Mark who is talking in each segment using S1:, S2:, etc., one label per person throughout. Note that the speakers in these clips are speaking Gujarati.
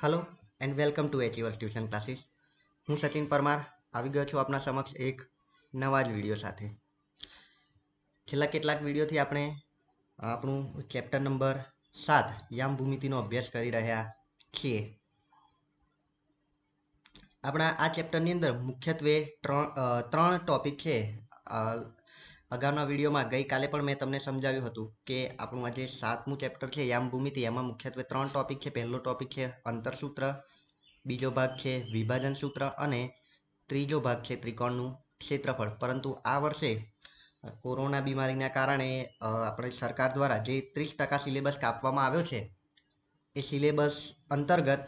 S1: hello and welcome to achievers tuition classes હું સચિન પરમાર આવી ગયો છું આપના સમક્ષ એક નવા જ વિડીયો સાથે છેલ્લા કેટલાક વિડીયોથી આપણે આપણું ચેપ્ટર નંબર સાત યામ ભૂમિતિનો અભ્યાસ કરી રહ્યા છીએ આપણા આ ચેપ્ટરની અંદર મુખ્યત્વે ત્રણ ત્રણ ટોપિક છે અગાઉના વિડીયોમાં ગઈકાલે પણ મેં તમને સમજાવ્યું હતું કે આપણું આ જે સાતમું ચેપ્ટર છે યામભૂમિતિ એમાં મુખ્યત્વે ત્રણ ટોપિક છે પહેલો ટોપિક છે અંતરસૂત્ર બીજો ભાગ છે વિભાજન સૂત્ર અને ત્રીજો ભાગ છે ત્રિકોણનું ક્ષેત્રફળ પરંતુ આ વર્ષે કોરોના બીમારીના કારણે આપણે સરકાર દ્વારા જે ત્રીસ ટકા સિલેબસ કાપવામાં આવ્યો છે એ સિલેબસ અંતર્ગત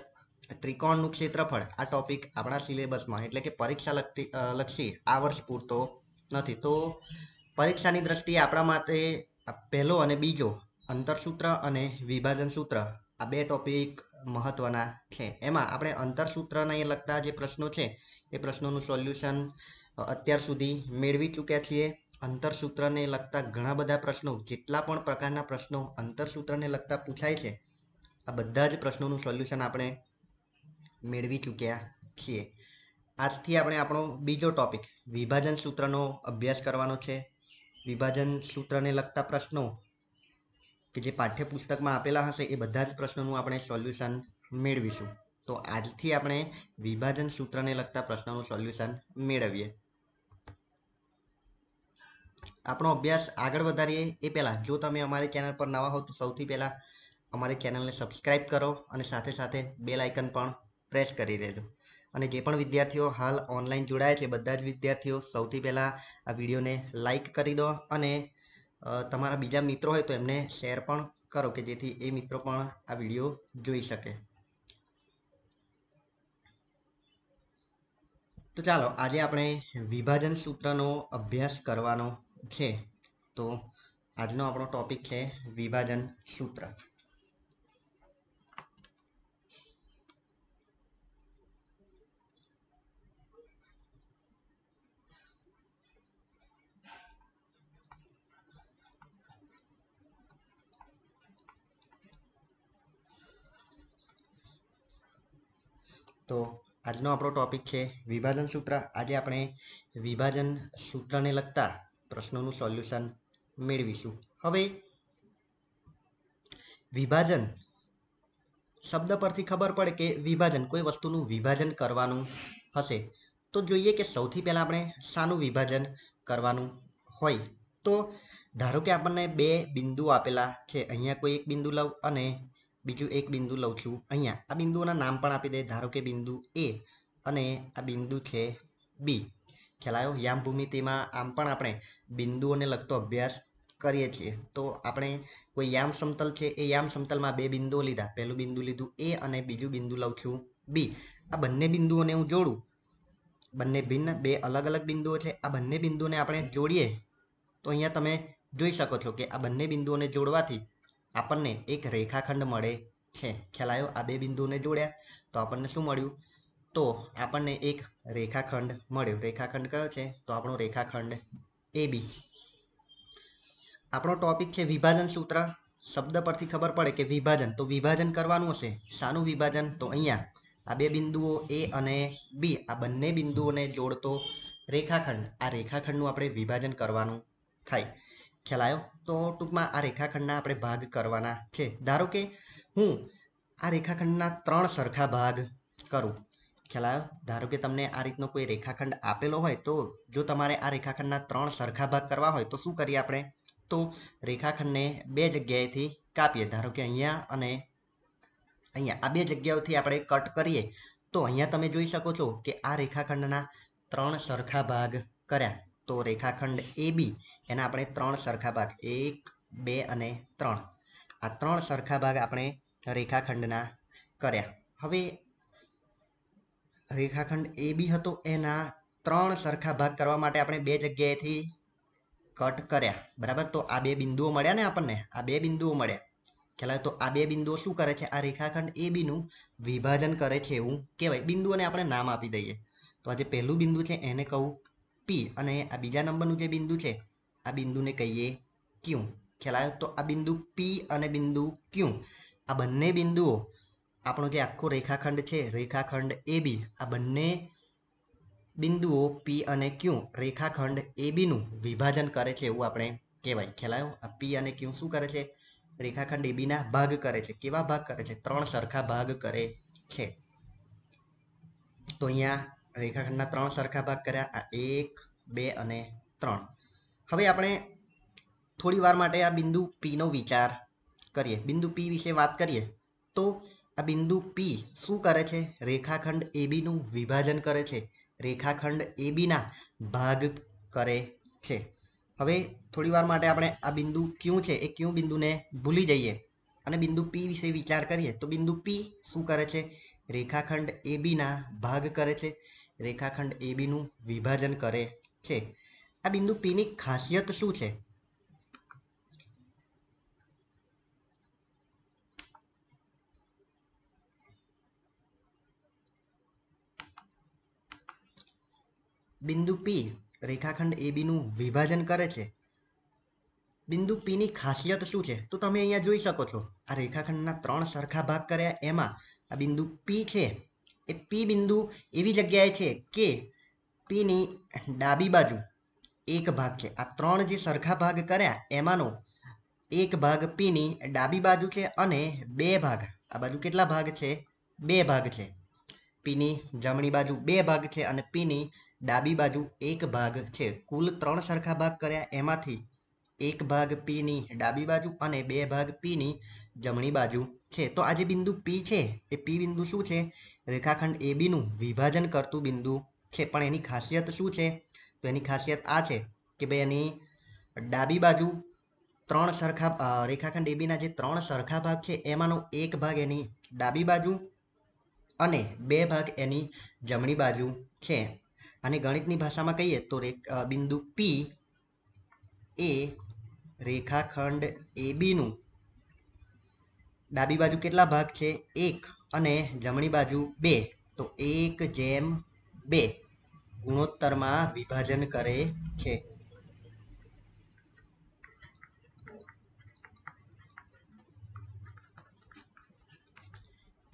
S1: ત્રિકોણનું ક્ષેત્રફળ આ ટોપિક આપણા સિલેબસમાં એટલે કે પરીક્ષા લગતી લક્ષી આ વર્ષ પૂરતો નથી તો પરીક્ષાની દ્રષ્ટિએ આપણા માટે પહેલો અને બીજો અંતરસૂત્ર અને વિભાજન સૂત્ર આ બે ટોપિક મહત્વના છે એમાં આપણે અંતરસૂત્રને લગતા જે પ્રશ્નો છે એ પ્રશ્નોનું સોલ્યુશન અત્યાર સુધી મેળવી ચૂક્યા છીએ અંતરસૂત્રને લગતા ઘણા બધા પ્રશ્નો જેટલા પણ પ્રકારના પ્રશ્નો અંતરસૂત્રને લગતા પૂછાય છે આ બધા જ પ્રશ્નોનું સોલ્યુશન આપણે મેળવી ચૂક્યા છીએ આજથી આપણે આપણો બીજો ટોપિક વિભાજન સૂત્રનો અભ્યાસ કરવાનો છે વિભાજન સૂત્રને લગતા પ્રશ્નો કે જે પાઠ્યપુસ્તકમાં આપેલા હશે એ બધા જ પ્રશ્નોનું આપણે સોલ્યુશન મેળવીશું તો આજથી આપણે વિભાજન સૂત્રને લગતા પ્રશ્નોનું સોલ્યુશન મેળવીએ આપણો અભ્યાસ આગળ વધારીએ એ પહેલાં જો તમે અમારી ચેનલ પર નવા હો તો સૌથી પહેલાં અમારી ચેનલને સબસ્ક્રાઈબ કરો અને સાથે સાથે બેલ આઇકન પણ પ્રેસ કરી દેજો અને જે પણ વિદ્યાર્થીઓ હાલ ઓનલાઈન જોડાયા છે બધા જ વિદ્યાર્થીઓ સૌથી પહેલાં આ વિડીયોને લાઈક કરી દો અને તમારા બીજા મિત્રો હોય તો એમને શેર પણ કરો કે જેથી એ મિત્રો પણ આ વિડીયો જોઈ શકે તો ચાલો આજે આપણે વિભાજન સૂત્રનો અભ્યાસ કરવાનો છે તો આજનો આપણો ટોપિક છે વિભાજન સૂત્ર તો આજનો આપણો ટોપિક છે વિભાજન સૂત્ર આજે આપણે વિભાજન સૂત્રને લગતા પ્રશ્નોનું સોલ્યુશન મેળવીશું હવે વિભાજન શબ્દ પરથી ખબર પડે કે વિભાજન કોઈ વસ્તુનું વિભાજન કરવાનું હશે તો જોઈએ કે સૌથી પહેલાં આપણે શાનું વિભાજન કરવાનું હોય તો ધારો કે આપણને બે બિંદુ આપેલા છે અહીંયા કોઈ એક બિંદુ લઉં અને બીજું એક બિંદુ લઉં છું અહીંયા આ બિંદુઓના નામ પણ આપી દે ધારો કે બિંદુ એ અને આ બિંદુ છે બી ખ્યાલ આવ્યો યામ ભૂમિતિમાં આમ પણ આપણે બિંદુઓને લગતો અભ્યાસ કરીએ છીએ તો આપણે કોઈ યામ સમતલ છે એ યામ સમતલમાં બે બિંદુઓ લીધા પહેલું બિંદુ લીધું એ અને બીજું બિંદુ લઉં છું બી આ બંને બિંદુઓને હું જોડું બંને ભિન્ન બે અલગ અલગ બિંદુઓ છે આ બંને બિંદુઓને આપણે જોડીએ તો અહીંયા તમે જોઈ શકો છો કે આ બંને બિંદુઓને જોડવાથી આપણને એક રેખાખંડ મળે છે ખ્યાલ આવ્યો આ બે બિંદુઓને જોડ્યા તો આપણને શું મળ્યું તો આપણને એક રેખાખંડ મળ્યો રેખાખંડ કયો છે તો આપણો રેખાખંડ એ બી આપણો ટોપિક છે વિભાજન સૂત્ર શબ્દ પરથી ખબર પડે કે વિભાજન તો વિભાજન કરવાનું હશે શાનું વિભાજન તો અહીંયા આ બે બિંદુઓ એ અને બી આ બંને બિંદુઓને જોડતો રેખાખંડ આ રેખાખંડનું આપણે વિભાજન કરવાનું થાય ખ્યાલ આવ્યો તો ટૂંકમાં આ રેખાખંડના આપણે ભાગ કરવાના છે ધારો કે હું આ રેખાખંડના ત્રણ સરખા ભાગ કરું ખ્યાલ આવ્યો ધારો કે તમને આ રીતનો કોઈ રેખાખંડ આપેલો હોય તો જો તમારે આ રેખાખંડના ત્રણ સરખા ભાગ કરવા હોય તો શું કરીએ આપણે તો રેખાખંડને બે જગ્યાએથી કાપીએ ધારો કે અહીંયા અને અહીંયા આ બે જગ્યાઓથી આપણે કટ કરીએ તો અહીંયા તમે જોઈ શકો છો કે આ રેખાખંડના ત્રણ સરખા ભાગ કર્યા તો રેખાખંડ એ બી એના આપણે ત્રણ સરખા ભાગ એક બે અને ત્રણ આ ત્રણ સરખા ભાગ આપણે રેખાખંડના કર્યા હવે રેખાખંડ એ બી હતો એના ત્રણ સરખા ભાગ કરવા માટે આપણે બે જગ્યાએથી કટ કર્યા બરાબર તો આ બે બિંદુઓ મળ્યા ને આપણને આ બે બિંદુઓ મળ્યા ખ્યાલ તો આ બે બિંદુઓ શું કરે છે આ રેખાખંડ એ બીનું વિભાજન કરે છે એવું કહેવાય બિંદુઓને આપણે નામ આપી દઈએ તો આ જે પહેલું બિંદુ છે એને કહું પી અને આ બીજા નંબરનું જે બિંદુ છે આ બિંદુને કહીએ ક્યુ ખ્યાલ આવ્યો તો આ બિંદુ પી અને બિંદુ ક્યુ આ બંને બિંદુઓ આપણો જે આખો રેખાખંડ છે રેખાખંડ એ બી આ બંને બિંદુઓ પી અને ક્યુ રેખાખંડ એ બીનું વિભાજન કરે છે એવું આપણે કહેવાય ખ્યાલ આવ્યો આ પી અને ક્યુ શું કરે છે રેખાખંડ એ એબીના ભાગ કરે છે કેવા ભાગ કરે છે ત્રણ સરખા ભાગ કરે છે તો અહીંયા રેખાખંડના ત્રણ સરખા ભાગ કર્યા આ એક બે અને ત્રણ હવે આપણે થોડી વાર માટે આ બિંદુ પીનો વિચાર કરીએ બિંદુ પી વિશે વાત કરીએ તો આ બિંદુ પી શું કરે છે રેખાખંડ એબીનું વિભાજન કરે છે રેખાખંડ એબીના ભાગ કરે છે હવે થોડી વાર માટે આપણે આ બિંદુ ક્યું છે એ ક્યું બિંદુને ભૂલી જઈએ અને બિંદુ પી વિશે વિચાર કરીએ તો બિંદુ પી શું કરે છે રેખાખંડ એ બીના ભાગ કરે છે રેખાખંડ એબીનું વિભાજન કરે છે આ બિંદુ પીની ખાસિયત શું છે બિંદુ પી રેખાખંડ એબીનું વિભાજન કરે છે બિંદુ પીની ખાસિયત શું છે તો તમે અહીંયા જોઈ શકો છો આ રેખાખંડના ત્રણ સરખા ભાગ કર્યા એમાં આ બિંદુ પી છે એ પી બિંદુ એવી જગ્યાએ છે કે ની ડાબી બાજુ એક ભાગ છે આ ત્રણ જે સરખા ભાગ કર્યા એમાંનો એક ભાગ પીની ડાબી બાજુ છે અને બે ભાગ આ બાજુ કેટલા ભાગ છે બે ભાગ છે પીની જમણી બાજુ બે ભાગ છે અને પીની ડાબી બાજુ એક ભાગ છે કુલ ત્રણ સરખા ભાગ કર્યા એમાંથી એક ભાગ પીની ડાબી બાજુ અને બે ભાગ પીની જમણી બાજુ છે તો આ જે બિંદુ પી છે એ પી બિંદુ શું છે રેખાખંડ એબીનું વિભાજન કરતું બિંદુ છે પણ એની ખાસિયત શું છે તો એની ખાસિયત આ છે કે ભાઈ એની ડાબી બાજુ ત્રણ સરખા રેખાખંડ એબીના જે ત્રણ સરખા ભાગ છે એમાંનો એક ભાગ એની ડાબી બાજુ અને બે ભાગ એની જમણી બાજુ છે અને ગણિતની ભાષામાં કહીએ તો બિંદુ પી એ રેખાખંડ એબીનું ડાબી બાજુ કેટલા ભાગ છે એક અને જમણી બાજુ બે તો એક જેમ બે ગુણોત્તરમાં વિભાજન કરે છે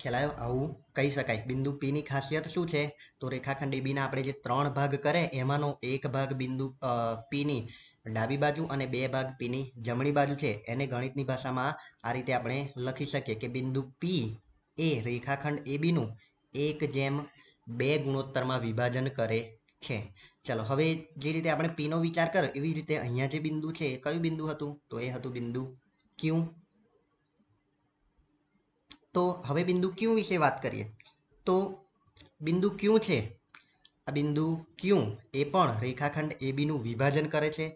S1: ખ્યાલ આવું કહી શકાય બિંદુ પી ની ખાસિયત શું છે તો રેખાખંડ એબીના આપણે જે ત્રણ ભાગ કરે એમાંનો એક ભાગ બિંદુ પી ની ડાબી બાજુ અને બે ભાગ પી ની જમણી બાજુ છે એને ગણિતની ભાષામાં આ રીતે આપણે લખી શકીએ કે બિંદુ પી એ રેખાખંડ એ બી નું એક જેમ બે ગુણોત્તરમાં વિભાજન કરે છે ચલો હવે જે રીતે આપણે પીનો વિચાર કરો એવી રીતે અહીંયા જે બિંદુ છે એ કયું બિંદુ હતું તો એ હતું બિંદુ ક્યુ તો હવે બિંદુ ક્યુ વિશે વાત કરીએ તો બિંદુ ક્યુ છે આ બિંદુ ક્યુ એ પણ રેખાખંડ એબીનું વિભાજન કરે છે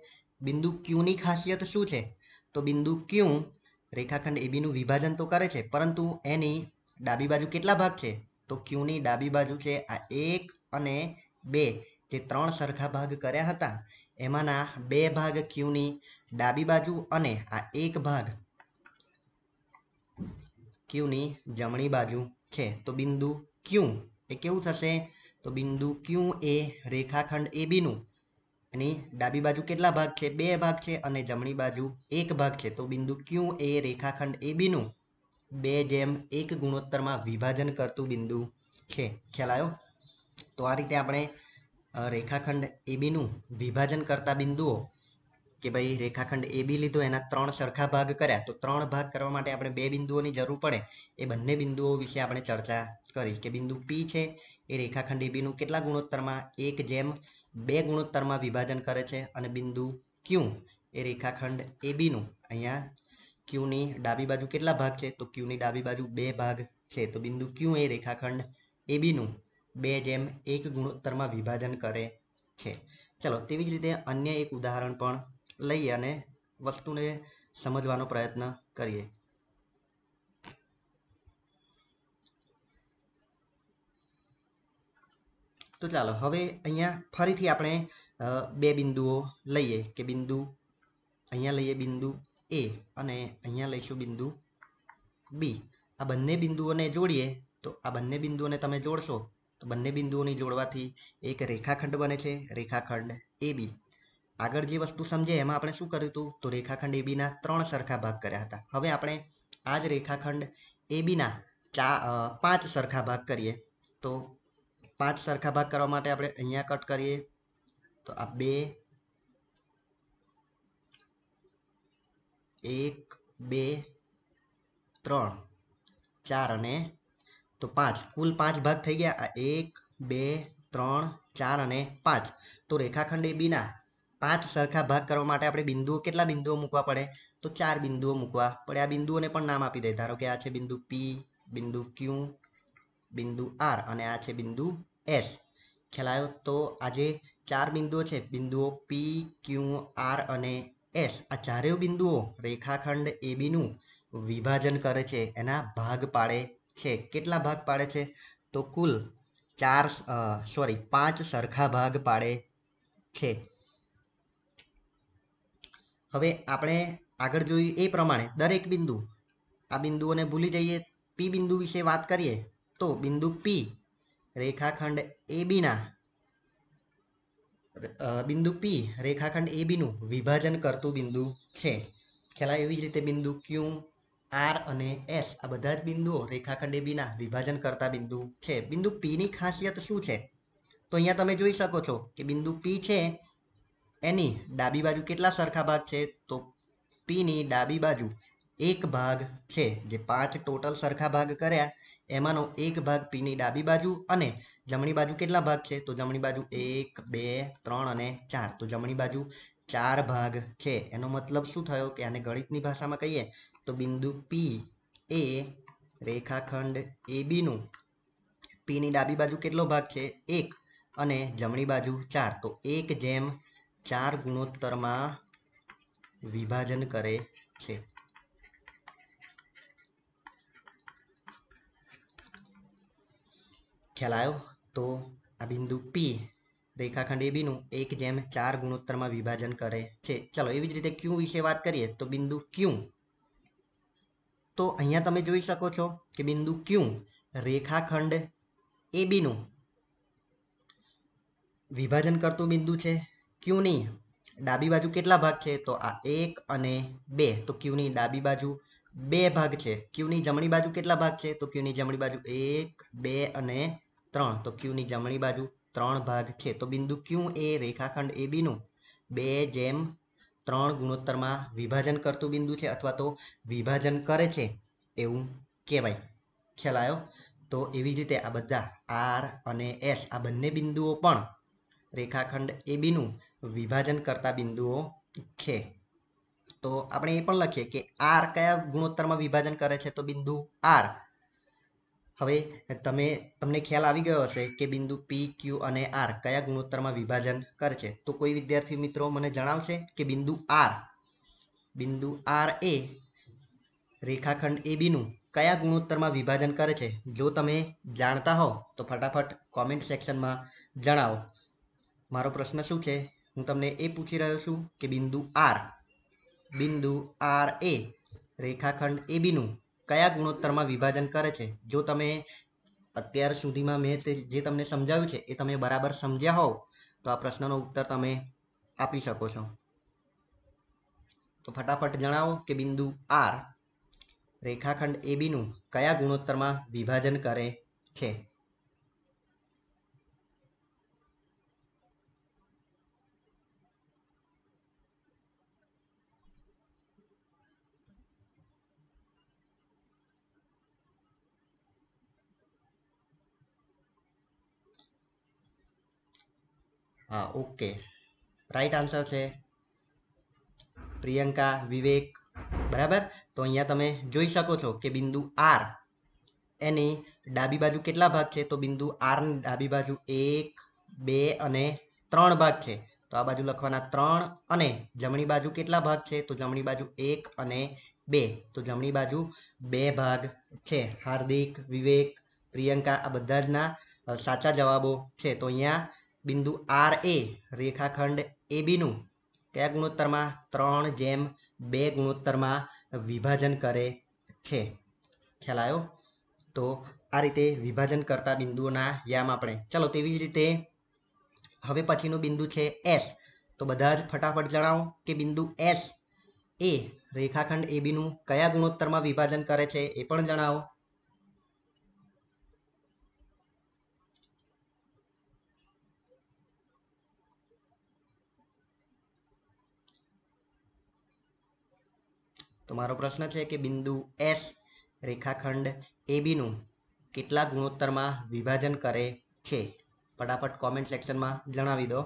S1: બિંદુ ક્યુની ખાસિયત શું છે તો બિંદુ ક્યુ રેખાખંડ એબીનું વિભાજન તો કરે છે પરંતુ એની ડાબી બાજુ કેટલા ભાગ છે તો ક્યુની ડાબી બાજુ છે આ એક અને બે જે ત્રણ સરખા ભાગ કર્યા હતા એમાંના બે ભાગ ક્યુની ડાબી બાજુ અને આ એક ભાગ ક્યુની જમણી બાજુ છે તો બિંદુ ક્યુ એ કેવું થશે તો બિંદુ ક્યુ એ રેખાખંડ એ બીનું એની ડાબી બાજુ કેટલા ભાગ છે બે ભાગ છે અને જમણી બાજુ એક ભાગ છે તો બિંદુ ક્યુ એ રેખાખંડ એ બીનું બે જેમ એક ગુણોત્તરમાં વિભાજન કરતું બિંદુ છે ખ્યાલ આવ્યો તો આ રીતે આપણે રેખાખંડ એબીનું વિભાજન કરતા બિંદુઓ કે ભાઈ રેખાખંડ એબી લીધો એના ત્રણ સરખા ભાગ કર્યા તો ત્રણ ભાગ કરવા માટે આપણે બે બિંદુઓની જરૂર પડે એ બંને બિંદુઓ વિશે આપણે ચર્ચા કરી કે બિંદુ પી છે એ રેખાખંડ એબીનું કેટલા ગુણોત્તરમાં એક જેમ બે ગુણોત્તરમાં વિભાજન કરે છે અને બિંદુ ક્યુ એ રેખાખંડ એબીનું અહીંયા ક્યુની ડાબી બાજુ કેટલા ભાગ છે તો ક્યુની ડાબી બાજુ બે ભાગ છે તો બિંદુ ક્યુ એ રેખાખંડ એ બીનું બે જેમ એક ગુણોત્તરમાં વિભાજન કરે છે ચલો તેવી જ રીતે અન્ય એક ઉદાહરણ પણ લઈએ અને વસ્તુને સમજવાનો પ્રયત્ન કરીએ તો ચાલો હવે અહીંયા ફરીથી આપણે બે બિંદુઓ લઈએ કે બિંદુ અહીંયા લઈએ બિંદુ એ અને અહીંયા લઈશું બિંદુ બી આ બંને બિંદુઓને જોડીએ તો આ બંને બિંદુઓને તમે જોડશો તો બંને બિંદુઓની જોડવાથી એક રેખાખંડ બને છે રેખાખંડ એ બી આગળ જે વસ્તુ સમજે એમાં આપણે શું કર્યું હતું તો રેખાખંડ એ બીના ત્રણ સરખા ભાગ કર્યા હતા હવે આપણે આ જ રેખાખંડ એ બીના ચા પાંચ સરખા ભાગ કરીએ તો પાંચ સરખા ભાગ કરવા માટે આપણે અહીંયા કટ કરીએ તો આ બે એક બે ત્રણ ચાર અને તો પાંચ કુલ પાંચ ભાગ થઈ ગયા એક બે ત્રણ ચાર અને પાંચ તો રેખાખંડ એ બીના પાંચ સરખા ભાગ કરવા માટે આપણે બિંદુઓ કેટલા બિંદુઓ મૂકવા પડે તો ચાર બિંદુઓ મૂકવા પડે આ બિંદુઓને પણ નામ આપી દે ધારો કે આ છે બિંદુ પી બિંદુ ક્યુ બિંદુ આર અને આ છે બિંદુ એસ ખ્યાલ આવ્યો તો આજે ચાર બિંદુઓ છે બિંદુઓ પી ક્યુ આર અને એસ આ ચારેય બિંદુઓ રેખાખંડ નું વિભાજન કરે છે એના ભાગ પાડે છે કેટલા ભાગ પાડે છે તો કુલ ચાર સોરી પાંચ સરખા ભાગ પાડે છે હવે આપણે આગળ જોયું એ પ્રમાણે દરેક બિંદુ આ બિંદુઓને ભૂલી જઈએ પી બિંદુ વિશે વાત કરીએ તો બિંદુ પી રેખાખંડ એબીના બિંદુ પી રેખાખંડ એ બીનું વિભાજન કરતું બિંદુ છે ખ્યાલ એવી જ રીતે બિંદુ ક્યુ આર અને એસ આ બધા જ બિંદુઓ રેખાખંડ એ બીના વિભાજન કરતા બિંદુ છે બિંદુ પીની ખાસિયત શું છે તો અહીંયા તમે જોઈ શકો છો કે બિંદુ પી છે એની ડાબી બાજુ કેટલા સરખા ભાગ છે તો ની ડાબી બાજુ એક ભાગ છે જે પાંચ ટોટલ સરખા ભાગ કર્યા એમાંનો એક ભાગ પીની ડાબી બાજુ અને જમણી બાજુ કેટલા ભાગ છે તો જમણી બાજુ એક બે ત્રણ અને ચાર તો જમણી બાજુ ચાર ભાગ છે એનો મતલબ શું થયો કે આને ગણિતની ભાષામાં કહીએ તો બિંદુ પી એ રેખાખંડ એ બીનું પીની ડાબી બાજુ કેટલો ભાગ છે એક અને જમણી બાજુ ચાર તો એક જેમ ચાર ગુણોત્તરમાં વિભાજન કરે છે ખ્યાલ આવ્યો તો આ બિંદુ પી રેખાખંડ એબીનું એક જેમ ચાર ગુણોત્તરમાં વિભાજન કરે છે ચલો એવી જ રીતે ક્યુ વિશે વાત કરીએ તો બિંદુ ક્યુ તો અહીંયા તમે જોઈ શકો છો કે બિંદુ ક્યુ રેખાખંડ એબીનું વિભાજન કરતું બિંદુ છે ક્યુ ની ડાબી બાજુ કેટલા ભાગ છે તો આ એક અને બે તો ક્યુની ડાબી બાજુ બે ભાગ છે ક્યુ ની જમણી બાજુ કેટલા ભાગ છે તો ક્યુની જમણી બાજુ એક બે અને ત્રણ તો ક્યુની જમણી બાજુ ત્રણ ભાગ છે તો બિંદુ ક્યુ એ રેખાખંડ એ બીનું બે જેમ ત્રણ ગુણોત્તરમાં વિભાજન કરતું બિંદુ છે અથવા તો વિભાજન કરે છે એવું કહેવાય ખ્યાલ આવ્યો તો એવી જ રીતે આ બધા આર અને એસ આ બંને બિંદુઓ પણ રેખાખંડ એ બીનું વિભાજન કરતા બિંદુઓ છે તો આપણે એ પણ લખીએ કે આર કયા ગુણોત્તરમાં વિભાજન કરે છે તો બિંદુ આર હવે તમે તમને ખ્યાલ આવી ગયો હશે કે બિંદુ પી ક્યુ અને આર કયા ગુણોત્તરમાં વિભાજન કરે છે તો કોઈ વિદ્યાર્થી મિત્રો મને જણાવશે કે બિંદુ આર બિંદુ આર એ રેખાખંડ એ બીનું કયા ગુણોત્તરમાં વિભાજન કરે છે જો તમે જાણતા હો તો ફટાફટ કોમેન્ટ સેક્શનમાં જણાવો મારો પ્રશ્ન શું છે હું તમને એ પૂછી રહ્યો છું કે બિંદુ આર બિંદુ આર એ રેખાખંડ એ બીનું કયા ગુણોત્તરમાં વિભાજન કરે છે જો તમે અત્યાર સુધીમાં મેં તે જે તમને સમજાવ્યું છે એ તમે બરાબર સમજ્યા હોવ તો આ પ્રશ્નનો ઉત્તર તમે આપી શકો છો તો ફટાફટ જણાવો કે બિંદુ આર રેખાખંડ એબીનું કયા ગુણોત્તરમાં વિભાજન કરે છે હા ઓકે રાઈટ આન્સર છે પ્રિયંકા વિવેક બરાબર તો અહીંયા તમે જોઈ શકો છો કે બિંદુ આર એની ડાબી બાજુ કેટલા ભાગ છે તો બિંદુ આરની ડાબી બાજુ એક બે અને ત્રણ ભાગ છે તો આ બાજુ લખવાના ત્રણ અને જમણી બાજુ કેટલા ભાગ છે તો જમણી બાજુ એક અને બે તો જમણી બાજુ બે ભાગ છે હાર્દિક વિવેક પ્રિયંકા આ બધા જના સાચા જવાબો છે તો અહીંયા બિંદુ આર એ રેખાખંડ એ બીનું કયા ગુણોત્તરમાં ત્રણ જેમ બે ગુણોત્તરમાં વિભાજન કરે છે ખ્યાલ આવ્યો તો આ રીતે વિભાજન કરતા બિંદુઓના યામ આપણે ચલો તેવી જ રીતે હવે પછીનું બિંદુ છે એસ તો બધા જ ફટાફટ જણાવો કે બિંદુ એસ એ રેખાખંડ એબીનું કયા ગુણોત્તરમાં વિભાજન કરે છે એ પણ જણાવો તો મારો પ્રશ્ન છે કે બિંદુ એસ રેખાખંડ એબીનું કેટલા ગુણોત્તરમાં વિભાજન કરે છે ફટાફટ કોમેન્ટ સેક્શનમાં જણાવી દો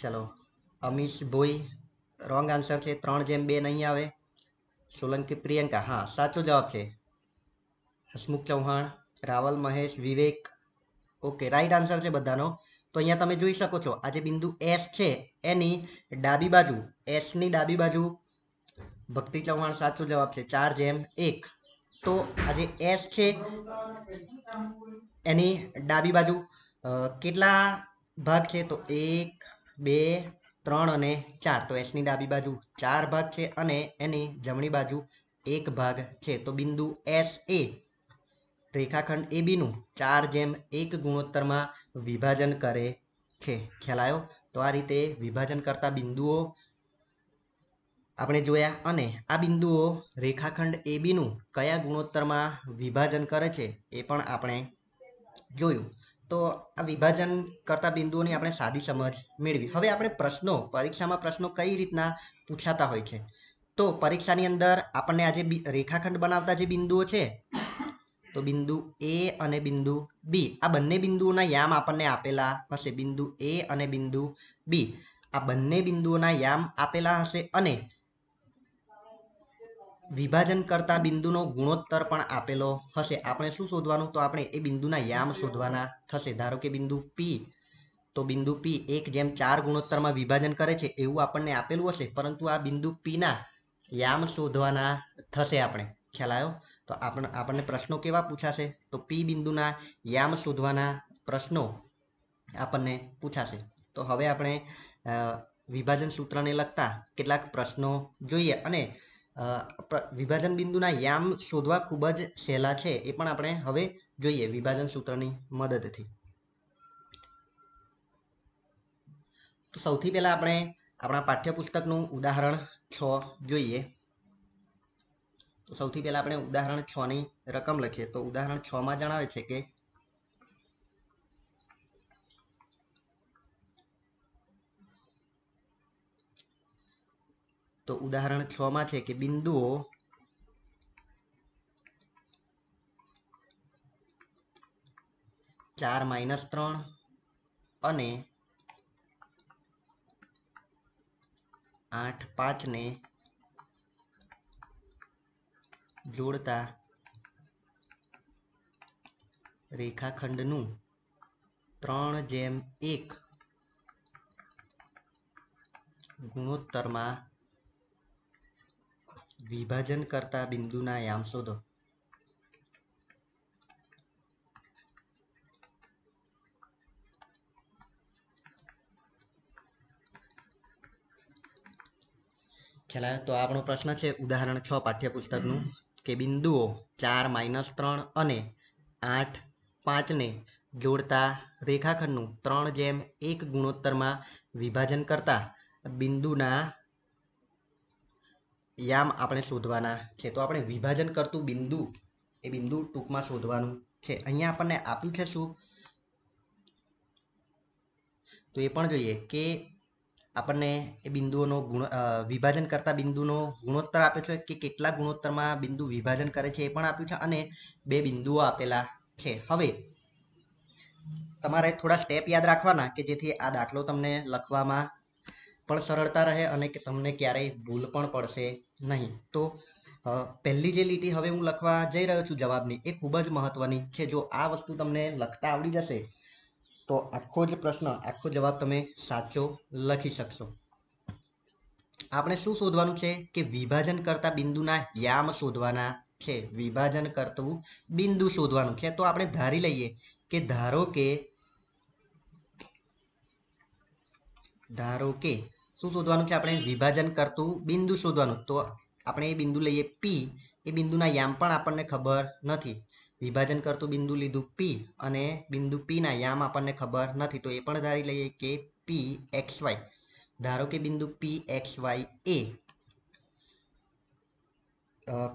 S1: ચલો અમીશ ભોઈ રોંગ આન્સર છે ત્રણ જેમ બે નહીં આવે સોલંકી પ્રિયંકા હા સાચો જવાબ છે Hasmukh Chauhan Raval Mahesh Vivek okay right answer છે બધાનો તો અહીંયા તમે જોઈ શકો છો આ જે બિંદુ એસ છે એની ડાબી બાજુ એસની ડાબી બાજુ ભક્તિ ચૌહાણ સાચો જવાબ છે ચાર જેમ એક તો આ જે એસ છે એની ડાબી બાજુ કેટલા ભાગ છે તો એક બે ત્રણ અને ચાર તો એસની ડાબી બાજુ ચાર ભાગ છે અને એની જમણી બાજુ એક ભાગ છે તો બિંદુ એસ એ રેખાખંડ એ નું ચાર જેમ એક ગુણોત્તરમાં વિભાજન કરે છે ખ્યાલ આવ્યો તો આ રીતે વિભાજન કરતા બિંદુઓ આપણે જોયા અને આ બિંદુઓ રેખાખંડ એ બીનું કયા ગુણોત્તરમાં વિભાજન કરે છે એ પણ આપણે જોયું તો આ વિભાજન કરતા બિંદુઓની આપણે સાદી સમજ મેળવી હવે આપણે પ્રશ્નો પરીક્ષામાં પ્રશ્નો કઈ રીતના પૂછાતા હોય છે તો પરીક્ષાની અંદર આપણને આજે રેખાખંડ બનાવતા જે બિંદુઓ છે તો બિંદુ એ અને બિંદુ બી આ બંને બિંદુઓના યામ આપણને આપેલા હશે બિંદુ એ અને બિંદુ બી આ બંને બિંદુઓના યામ આપેલા હશે અને વિભાજન કરતા બિંદુનો ગુણોત્તર પણ આપેલો હશે આપણે શું શોધવાનું તો આપણે એ બિંદુના યામ શોધવાના થશે ધારો કે બિંદુ પી તો બિંદુ પી એક જેમ ચાર ગુણોત્તરમાં વિભાજન કરે છે એવું આપણને આપેલું હશે પરંતુ આ બિંદુ પીના યામ શોધવાના થશે આપણે ખ્યાલ આવ્યો તો આપણને આપણને પ્રશ્નો કેવા પૂછાશે તો પી બિંદુના યામ શોધવાના પ્રશ્નો આપણને પૂછાશે તો હવે આપણે વિભાજન સૂત્રને લગતા કેટલાક પ્રશ્નો જોઈએ અને વિભાજન બિંદુના યામ શોધવા ખૂબ જ સહેલા છે એ પણ આપણે હવે જોઈએ વિભાજન સૂત્રની મદદથી તો સૌથી પહેલાં આપણે આપણા પાઠ્યપુસ્તકનું ઉદાહરણ છ જોઈએ તો સૌથી પહેલાં આપણે ઉદાહરણ છની રકમ લખીએ તો ઉદાહરણ છમાં જણાવે છે કે તો ઉદાહરણ છમાં છે કે બિંદુઓ ચાર માઇનસ ત્રણ અને આઠ પાંચ ને જોડતા રેખાખંડનું ત્રણ જેમ એક ગુણોત્તરમાં વિભાજન કરતા બિંદુના યામ શોધો ખ્યાલ તો આપણો પ્રશ્ન છે ઉદાહરણ છ પાઠ્યપુસ્તકનું કે બિંદુઓ ચાર માઇનસ ત્રણ અને આઠ પાંચને જોડતા રેખાખંડનું ત્રણ જેમ એક ગુણોત્તરમાં વિભાજન કરતા બિંદુના યામ આપણે શોધવાના છે તો આપણે વિભાજન કરતું બિંદુ એ બિંદુ ટૂંકમાં શોધવાનું છે અહીંયા આપણને આપ્યું છે શું તો એ પણ જોઈએ કે આપણને એ બિંદુઓનો ગુણ વિભાજન કરતા બિંદુનો ગુણોત્તર આપે છે કે કેટલા ગુણોત્તરમાં બિંદુ વિભાજન કરે છે એ પણ આપ્યું છે અને બે બિંદુઓ આપેલા છે હવે તમારે થોડા સ્ટેપ યાદ રાખવાના કે જેથી આ દાખલો તમને લખવામાં પણ સરળતા રહે અને કે તમને ક્યારેય ભૂલ પણ પડશે નહીં તો પહેલી જે લીટી હવે હું લખવા જઈ રહ્યો છું જવાબની એ ખૂબ જ મહત્વની છે જો આ વસ્તુ તમને લખતા આવડી જશે તો આખો જ પ્રશ્ન આખો જવાબ તમે સાચો લખી શકશો આપણે શું શોધવાનું છે કે વિભાજન કરતા બિંદુના યામ શોધવાના છે વિભાજન કરતું બિંદુ શોધવાનું છે તો આપણે ધારી લઈએ કે ધારો કે ધારો કે શું શોધવાનું છે આપણે વિભાજન કરતું બિંદુ શોધવાનું તો આપણે એ બિંદુ લઈએ પી એ બિંદુના યામ પણ આપણને ખબર નથી વિભાજન કરતું બિંદુ લીધું પી અને બિંદુ પીના યામ આપણને ખબર નથી તો એ પણ ધારી લઈએ કે પી એક્સ વાય ધારો કે બિંદુ પી એક્સ વાય એ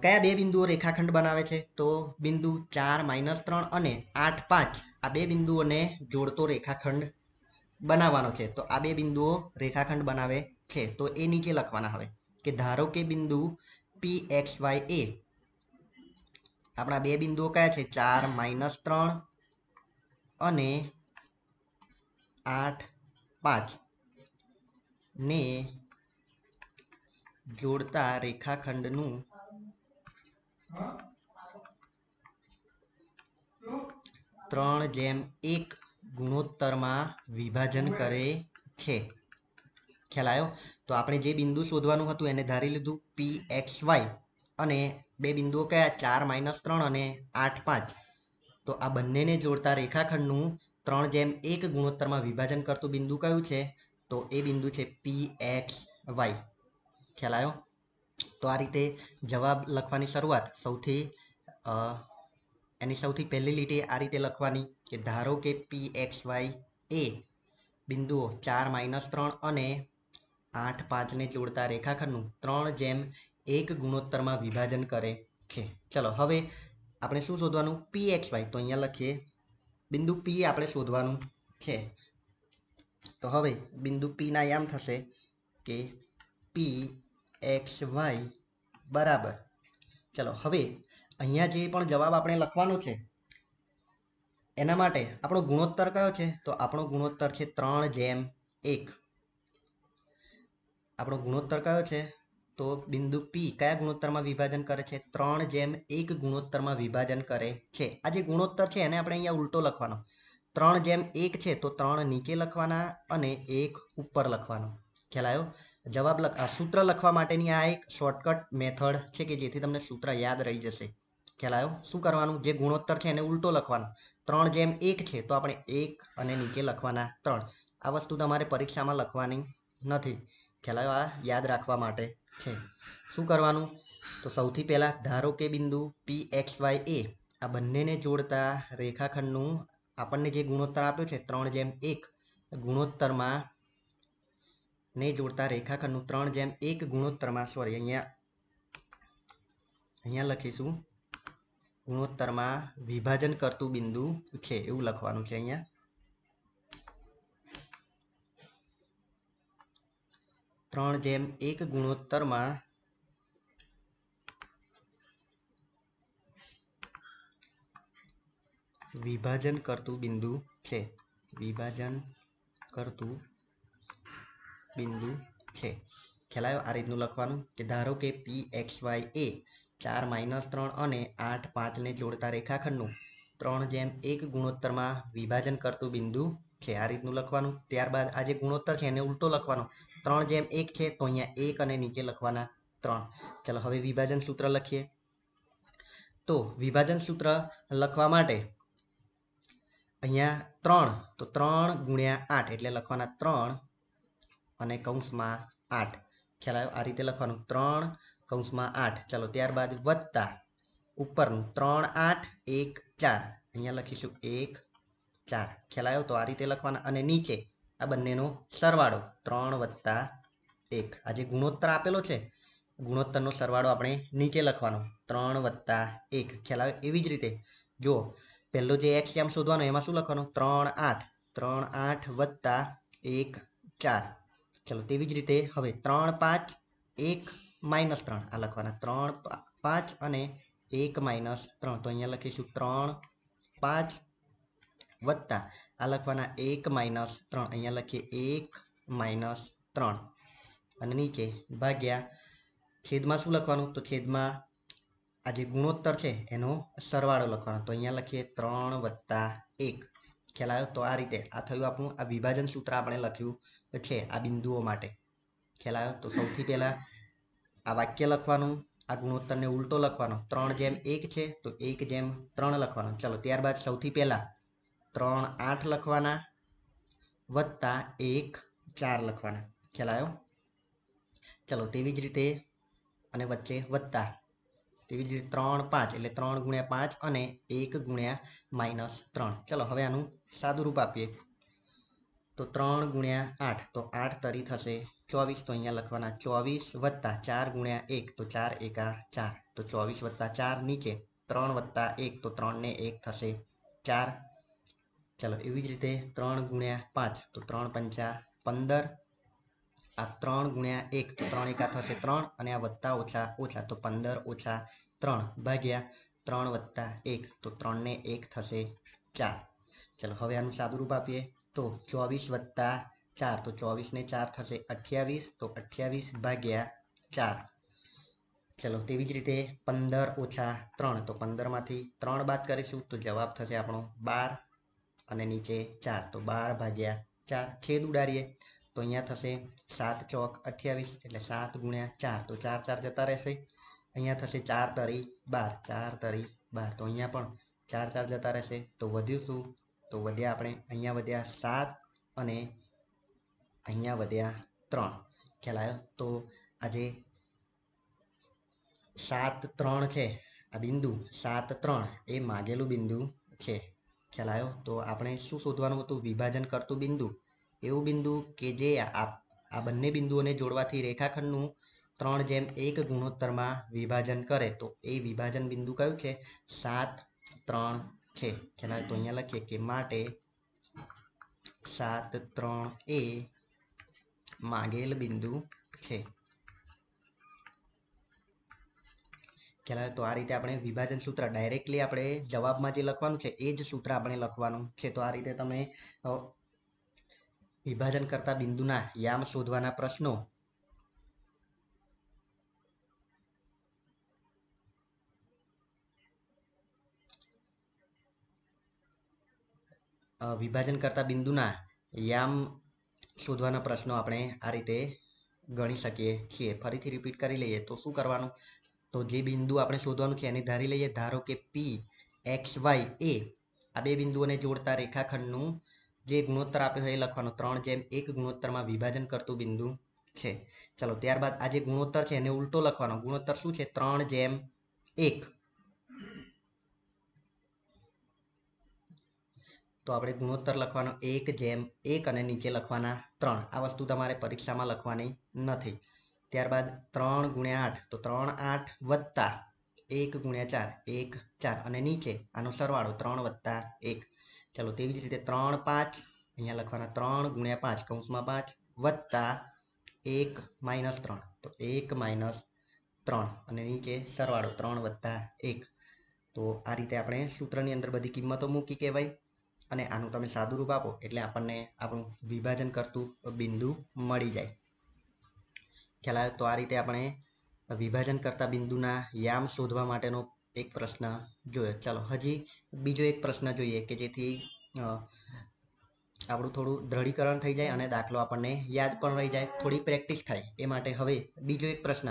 S1: કયા બે બિંદુઓ રેખાખંડ બનાવે છે તો બિંદુ ચાર માઇનસ ત્રણ અને આઠ પાંચ આ બે બિંદુઓને જોડતો રેખાખંડ બનાવવાનો છે તો આ બે બિંદુઓ રેખાખંડ બનાવે છે તો એ નીચે લખવાના હવે કે ધારો કે બિંદુ પી એક્સ વાય એ આપણા બે બિંદુઓ કયા છે ચાર માઇનસ ત્રણ અને આઠ પાંચ ને જોડતા રેખાખંડનું ત્રણ જેમ એક ગુણોત્તરમાં વિભાજન કરે છે ખ્યાલ આવ્યો તો આપણે જે બિંદુ શોધવાનું હતું એને ધારી લીધું પી એક્સ વાય અને બે બિંદુઓ કયા ચાર માઇનસ ત્રણ અને આઠ પાંચ તો આ બંનેને જોડતા રેખાખંડનું ત્રણ જેમ એક ગુણોત્તરમાં વિભાજન કરતું બિંદુ કયું છે તો એ બિંદુ છે પી એક્સ વાય ખ્યાલ આવ્યો તો આ રીતે જવાબ લખવાની શરૂઆત સૌથી એની સૌથી પહેલી લીટી આ રીતે લખવાની કે ધારો કે પી એક્સ વાય એ બિંદુઓ ચાર માઇનસ ત્રણ અને આઠ પાંચને જોડતા રેખાખંડનું ત્રણ જેમ એક ગુણોત્તરમાં વિભાજન કરે છે ચલો હવે આપણે શું શોધવાનું પી એક્સ વાય તો અહીંયા લખીએ બિંદુ પી આપણે શોધવાનું છે તો હવે બિંદુ પીના એમ થશે કે પી એક્સ વાય બરાબર ચલો હવે અહીંયા જે પણ જવાબ આપણે લખવાનો છે એના માટે આપણો ગુણોત્તર કયો છે તો આપણો ગુણોત્તર છે ત્રણ જેમ એક આપણો ગુણોત્તર કયો છે તો બિંદુ પી કયા ગુણોત્તરમાં વિભાજન કરે છે ત્રણ જેમ એક ગુણોત્તરમાં વિભાજન કરે છે આ જે ગુણોત્તર છે એને આપણે અહીંયા ઉલટો લખવાનો ત્રણ જેમ એક છે તો ત્રણ નીચે લખવાના અને એક ઉપર લખવાનો ખ્યાલ જવાબ લખ સૂત્ર લખવા માટેની આ એક શોર્ટકટ મેથડ છે કે જેથી તમને સૂત્ર યાદ રહી જશે ખ્યાલ શું કરવાનું જે ગુણોત્તર છે એને ઉલટો લખવાનો ત્રણ જેમ એક છે તો આપણે એક અને નીચે લખવાના ત્રણ આ વસ્તુ તમારે પરીક્ષામાં લખવાની નથી ખ્યાલ આ યાદ રાખવા માટે છે શું કરવાનું તો સૌથી પહેલાં ધારો કે બિંદુ પી એક્સ વાય એ આ બંનેને જોડતા રેખાખંડનું આપણને જે ગુણોત્તર આપ્યો છે ત્રણ જેમ એક ગુણોત્તરમાં ને જોડતા રેખાખંડનું ત્રણ જેમ એક ગુણોત્તરમાં સોરી અહીંયા અહીંયા લખીશું ગુણોત્તરમાં વિભાજન કરતું બિંદુ છે એવું લખવાનું છે અહીંયા ત્રણ જેમ એક ગુણોત્તરમાં વિભાજન કરતું બિંદુ છે વિભાજન કરતું બિંદુ છે ખેલાયો આ રીતનું લખવાનું કે ધારો કે પી એક્સ વાય એ ચાર માઇનસ ત્રણ અને આઠ પાંચને જોડતા રેખાખંડનું ત્રણ જેમ એક ગુણોત્તરમાં વિભાજન કરતું બિંદુ છે આ રીતનું લખવાનું ત્યારબાદ આ જે ગુણોત્તર છે એને ઉલટો લખવાનો ત્રણ જેમ એક છે તો અહીંયા એક અને નીચે લખવાના ત્રણ ચલો હવે વિભાજન સૂત્ર લખીએ તો વિભાજન સૂત્ર લખવા માટે અહીંયા ત્રણ તો ત્રણ ગુણ્યા આઠ એટલે લખવાના ત્રણ અને કૌંસમાં આઠ ખ્યાલ આવ્યો આ રીતે લખવાનું ત્રણ કૌંસમાં આઠ ચલો ત્યારબાદ વત્તા ઉપરનું ત્રણ આઠ એક ચાર અહીંયા લખીશું એક ચાર ખેલાયો તો આ રીતે લખવાના અને નીચે આ બંનેનો સરવાળો ત્રણ વત્તા એક આ જે ગુણોત્તર આપેલો છે ગુણોત્તરનો સરવાળો આપણે નીચે લખવાનો ત્રણ વત્તા એક ખ્યાલ આવે એવી જ રીતે જો પહેલો જે એક્સ આમ શોધવાનો એમાં શું લખવાનું ત્રણ આઠ ત્રણ આઠ વત્તા એક ચાર ચલો તેવી જ રીતે હવે ત્રણ પાંચ એક માઇનસ ત્રણ આ લખવાના ત્રણ પાંચ અને એક માઇનસ ત્રણ તો અહીંયા લખીશું ત્રણ પાંચ વત્તા આ લખવાના એક માઇનસ ત્રણ અહીંયા લખીએ એક માઇનસ ત્રણ અને નીચે ભાગ્યા છેદમાં શું લખવાનું તો છેદમાં આ જે ગુણોત્તર છે એનો સરવાળો લખવાનો તો અહીંયા લખીએ ત્રણ વત્તા એક ખ્યાલ આવ્યો તો આ રીતે આ થયું આપણું આ વિભાજન સૂત્ર આપણે લખ્યું છે આ બિંદુઓ માટે ખ્યાલ આવ્યો તો સૌથી પહેલાં આ વાક્ય લખવાનું આ ગુણોત્તરને ઉલટો લખવાનો ત્રણ જેમ એક છે તો એક જેમ ત્રણ લખવાનો ચલો ત્યારબાદ સૌથી પહેલાં ત્રણ આઠ લખવાના વત્તા એક ચાર લખવાના ખ્યાલ આવ્યો ચલો તેવી જ રીતે અને વચ્ચે વત્તા તેવી જ રીતે ત્રણ પાંચ એટલે ત્રણ ગુણ્યા પાંચ અને એક ગુણ્યા માઇનસ ત્રણ ચલો હવે આનું સાદું રૂપ આપીએ તો ત્રણ ગુણ્યા આઠ તો આઠ તરી થશે ચોવીસ તો અહીંયા લખવાના ચોવીસ વત્તા ચાર ગુણ્યા એક તો ચાર એકા ચાર તો ચોવીસ વત્તા ચાર નીચે ત્રણ વત્તા એક તો ત્રણને એક થશે ચાર ચાલો એવી જ રીતે ત્રણ ગુણ્યા પાંચ તો ત્રણ પંચા પંદર આ ત્રણ ગુણ્યા એક તો ત્રણ એકા થશે ત્રણ અને આ વત્તા ઓછા ઓછા તો પંદર ઓછા ત્રણ ભાગ્યા ત્રણ વત્તા એક તો ત્રણને એક થશે ચાર ચાલો હવે આનું સાદુરૂપ આપીએ તો ચોવીસ વત્તા ચાર તો ચોવીસને ચાર થશે અઠ્યાવીસ તો અઠ્યાવીસ ભાગ્યા ચાર ચાલો તેવી જ રીતે પંદર ઓછા ત્રણ તો પંદરમાંથી ત્રણ બાદ કરીશું તો જવાબ થશે આપણો બાર અને નીચે ચાર તો બાર ભાગ્યા ચાર છેદ ઉડાડીએ તો અહીંયા થશે સાત ચોક અઠ્યાવીસ એટલે સાત ગુણ્યા ચાર તો ચાર ચાર જતા રહેશે અહીંયા થશે ચાર તરી બાર ચાર તરી બાર તો અહીંયા પણ ચાર ચાર જતા રહેશે તો વધ્યું શું તો વધ્યા આપણે અહીંયા વધ્યા સાત અને અહીંયા વધ્યા ત્રણ ખેલાયો તો આજે સાત ત્રણ છે આ બિંદુ સાત ત્રણ એ માગેલું બિંદુ છે ખ્યાલ આવ્યો તો આપણે શું શોધવાનું હતું વિભાજન કરતું બિંદુ એવું બિંદુ કે જે આ બંને બિંદુઓને જોડવાથી રેખાખંડનું ત્રણ જેમ એક ગુણોત્તરમાં વિભાજન કરે તો એ વિભાજન બિંદુ કયું છે સાત ત્રણ છે ખ્યાલ આવ્યો તો અહીંયા લખીએ કે માટે સાત ત્રણ એ માગેલ બિંદુ છે ખ્યાલ તો આ રીતે આપણે વિભાજન સૂત્ર ડાયરેક્ટલી આપણે જવાબમાં જે લખવાનું છે એ જ સૂત્ર આપણે લખવાનું છે તો આ રીતે તમે વિભાજન કરતા બિંદુના યામ શોધવાના પ્રશ્નો વિભાજન કરતા બિંદુના યામ શોધવાના પ્રશ્નો આપણે આ રીતે ગણી શકીએ છીએ ફરીથી રિપીટ કરી લઈએ તો શું કરવાનું તો જે બિંદુ આપણે શોધવાનું છે એને ધારી લઈએ ધારો કે પી એક્સ વાય એ આ બે બિંદુઓને જોડતા રેખાખંડનું જે ગુણોત્તર આપ્યો હોય એ લખવાનું ત્રણ જેમ એક ગુણોત્તરમાં વિભાજન કરતું બિંદુ છે ચલો ત્યારબાદ આ જે ગુણોત્તર છે એને ઉલટો લખવાનો ગુણોત્તર શું છે ત્રણ જેમ એક તો આપણે ગુણોત્તર લખવાનો એક જેમ એક અને નીચે લખવાના ત્રણ આ વસ્તુ તમારે પરીક્ષામાં લખવાની નથી ત્યારબાદ ત્રણ ગુણ્યા આઠ તો ત્રણ આઠ વત્તા એક ગુણ્યા ચાર એક ચાર અને નીચે આનો સરવાળો ત્રણ વત્તા એક ચાલો તેવી જ રીતે ત્રણ પાંચ અહીંયા લખવાના ત્રણ ગુણ્યા પાંચ કૌંસમાં પાંચ વત્તા એક માઇનસ ત્રણ તો એક માઇનસ ત્રણ અને નીચે સરવાળો ત્રણ વત્તા એક તો આ રીતે આપણે સૂત્રની અંદર બધી કિંમતો મૂકી કહેવાય અને આનું તમે સાદું રૂપ આપો એટલે આપણને આપણું વિભાજન કરતું બિંદુ મળી જાય ખ્યાલ આવ્યો તો આ રીતે આપણે વિભાજન કરતા બિંદુના યામ શોધવા માટેનો એક પ્રશ્ન જોયો ચાલો હજી બીજો એક પ્રશ્ન જોઈએ કે જેથી આપણું થોડું દ્રઢીકરણ થઈ જાય અને દાખલો આપણને યાદ પણ રહી જાય થોડી પ્રેક્ટિસ થાય એ માટે હવે બીજો એક પ્રશ્ન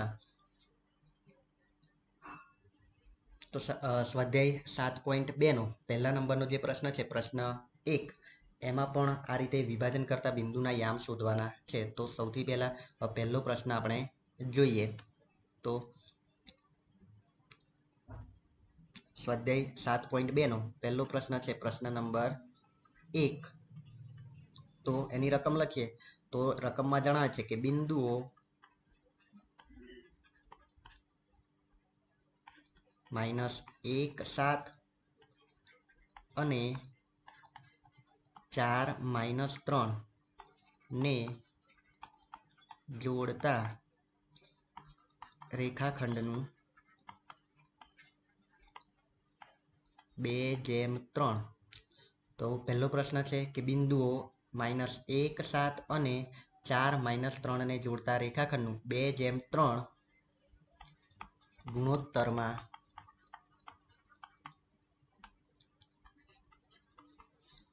S1: તો સ્વાધ્યાય સાત પોઈન્ટ બેનો પહેલા નંબરનો જે પ્રશ્ન છે પ્રશ્ન એક એમાં પણ આ રીતે વિભાજન કરતા બિંદુના યામ શોધવાના છે તો સૌથી પહેલાં પહેલો પ્રશ્ન આપણે જોઈએ તો સ્વાધ્યાય સાત પોઈન્ટ બેનો પહેલો પ્રશ્ન છે પ્રશ્ન નંબર એક તો એની રકમ લખીએ તો રકમમાં જણાવે છે કે બિંદુઓ માઇનસ એક સાત અને ચાર માઇનસ ત્રણ ને જોડતા રેખાખંડનું બે જેમ ત્રણ તો પહેલો પ્રશ્ન છે કે બિંદુઓ માઇનસ એક સાત અને ચાર માઇનસ ત્રણને જોડતા રેખાખંડનું બે જેમ ત્રણ ગુણોત્તરમાં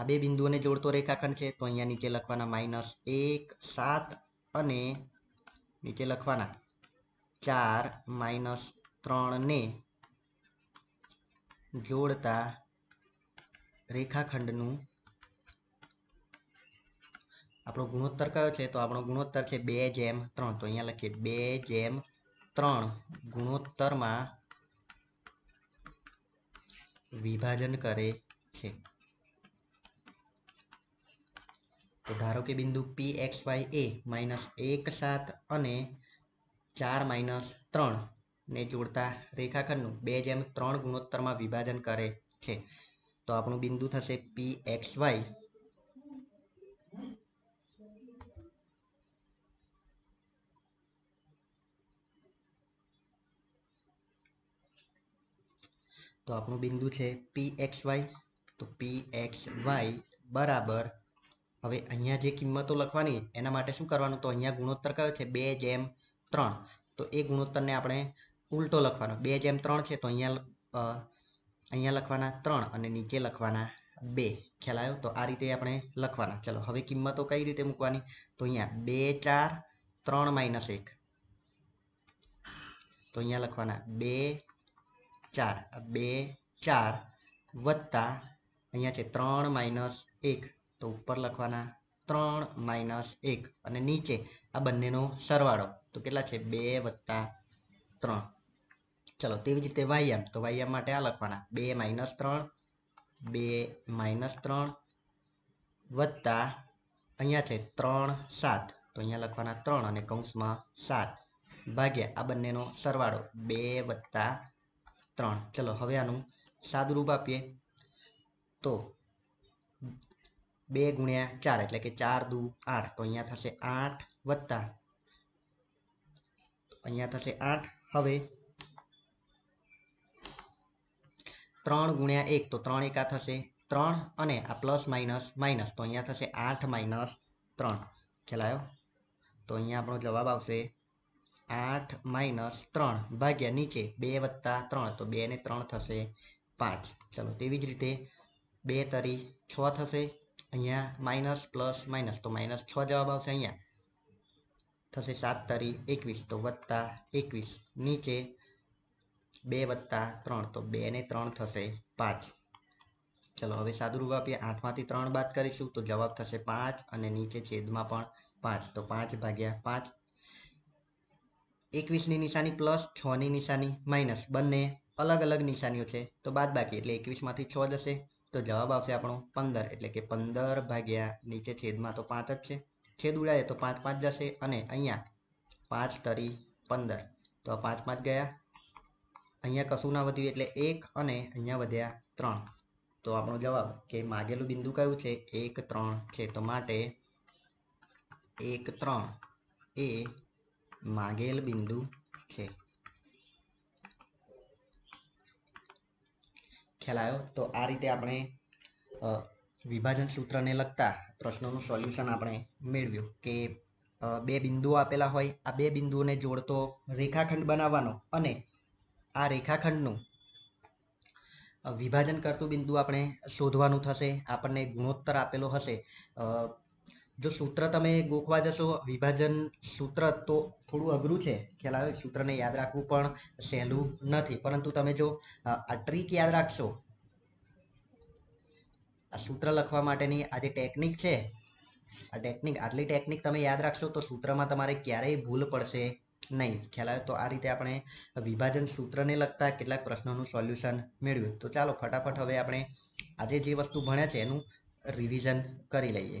S1: આ બે બિંદુઓને જોડતો રેખાખંડ છે તો અહીંયા નીચે લખવાના માઇનસ એક સાત અને નીચે લખવાના ચાર માઇનસ ત્રણને જોડતા રેખાખંડનું આપણો ગુણોત્તર કયો છે તો આપણો ગુણોત્તર છે બે જેમ ત્રણ તો અહીંયા લખીએ બે જેમ ત્રણ ગુણોત્તરમાં વિભાજન કરે છે તો ધારો કે બિંદુ પી એક્સ વાય એ માઇનસ એક સાત અને ચાર માઇનસ ત્રણ ને જોડતા રેખાખંડનું બે જેમ ત્રણ ગુણોત્તરમાં વિભાજન કરે છે તો આપણું બિંદુ થશે પી એક્સ વાય તો આપણું બિંદુ છે પી એક્સ વાય તો પી એક્સ વાય બરાબર હવે અહીંયા જે કિંમતો લખવાની એના માટે શું કરવાનું તો અહીંયા ગુણોત્તર કયો છે બે જેમ ત્રણ તો એ ગુણોત્તરને આપણે ઉલટો લખવાનો બે જેમ ત્રણ છે તો અહીંયા અહીંયા લખવાના ત્રણ અને નીચે લખવાના બે ખ્યાલ આવ્યો તો આ રીતે આપણે લખવાના ચલો હવે કિંમતો કઈ રીતે મૂકવાની તો અહીંયા બે ચાર ત્રણ માઇનસ એક તો અહીંયા લખવાના બે ચાર બે ચાર વત્તા અહીંયા છે ત્રણ માઇનસ એક તો ઉપર લખવાના ત્રણ માઇનસ એક અને નીચે આ બંનેનો સરવાળો તો કેટલા છે બે વત્તા ત્રણ ચલો તેવી જ રીતે વાયામ તો વાયામ માટે આ લખવાના બે માઇનસ ત્રણ બે માઇનસ ત્રણ વત્તા અહીંયા છે ત્રણ સાત તો અહીંયા લખવાના ત્રણ અને કૌંસમાં સાત ભાગ્યા આ બંનેનો સરવાળો બે વત્તા ત્રણ ચલો હવે આનું સાદુરૂપ આપીએ તો બે ગુણ્યા ચાર એટલે કે ચાર દુ આઠ તો અહીંયા થશે આઠ વત્તા અહીંયા થશે આઠ હવે ત્રણ ગુણ્યા એક તો ત્રણ એકા થશે ત્રણ અને આ પ્લસ માઇનસ માઇનસ તો અહીંયા થશે આઠ માઇનસ ત્રણ ખેલાયો તો અહીંયા આપણો જવાબ આવશે આઠ માઇનસ ત્રણ ભાગ્યા નીચે બે વત્તા ત્રણ તો બે ને ત્રણ થશે પાંચ ચલો તેવી જ રીતે બે તરી છ થશે અહીંયા માઇનસ પ્લસ માઇનસ તો માઇનસ છ જવાબ આવશે અહીંયા થશે સાત તરી એકવીસ તો વત્તા એકવીસ નીચે બે વત્તા ત્રણ તો બે ને ત્રણ થશે પાંચ ચલો હવે સાદુરૂપ આપીએ આઠમાંથી ત્રણ બાદ કરીશું તો જવાબ થશે પાંચ અને નીચે છેદમાં પણ પાંચ તો પાંચ ભાગ્યા પાંચ એકવીસની નિશાની પ્લસ છની નિશાની માઇનસ બંને અલગ અલગ નિશાનીઓ છે તો બાદ બાકી એટલે એકવીસમાંથી છ જશે તો જવાબ આવશે આપણો પંદર એટલે કે પંદર ભાગ્યા નીચે છેદમાં તો પાંચ જ છે છેદ ઉડાડે તો પાંચ પાંચ જશે અને અહીંયા પાંચ તરી પંદર તો આ પાંચ પાંચ ગયા અહીંયા કશું ના વધ્યું એટલે એક અને અહીંયા વધ્યા ત્રણ તો આપણો જવાબ કે માગેલું બિંદુ કયું છે એક ત્રણ છે તો માટે એક ત્રણ એ માગેલ બિંદુ છે ખેલાયો તો આ રીતે આપણે વિભાજન સૂત્રને લગતા પ્રશ્નોનું સોલ્યુશન આપણે મેળવ્યું કે બે બિંદુઓ આપેલા હોય આ બે બિંદુઓને જોડતો રેખાખંડ બનાવવાનો અને આ રેખાખંડનું વિભાજન કરતું બિંદુ આપણે શોધવાનું થશે આપણને ગુણોત્તર આપેલો હશે જો સૂત્ર તમે ગોખવા જશો વિભાજન સૂત્ર તો થોડું અઘરું છે ખ્યાલ આવે સૂત્રને યાદ રાખવું પણ સહેલું નથી પરંતુ તમે જો આ ટ્રીક યાદ રાખશો આ સૂત્ર લખવા માટેની આ જે ટેકનિક છે આ ટેકનિક આટલી ટેકનિક તમે યાદ રાખશો તો સૂત્રમાં તમારે ક્યારેય ભૂલ પડશે નહીં ખ્યાલ આવે તો આ રીતે આપણે વિભાજન સૂત્રને લગતા કેટલાક પ્રશ્નોનું સોલ્યુશન મેળવ્યું તો ચાલો ફટાફટ હવે આપણે આજે જે વસ્તુ ભણ્યા છે એનું રિવિઝન કરી લઈએ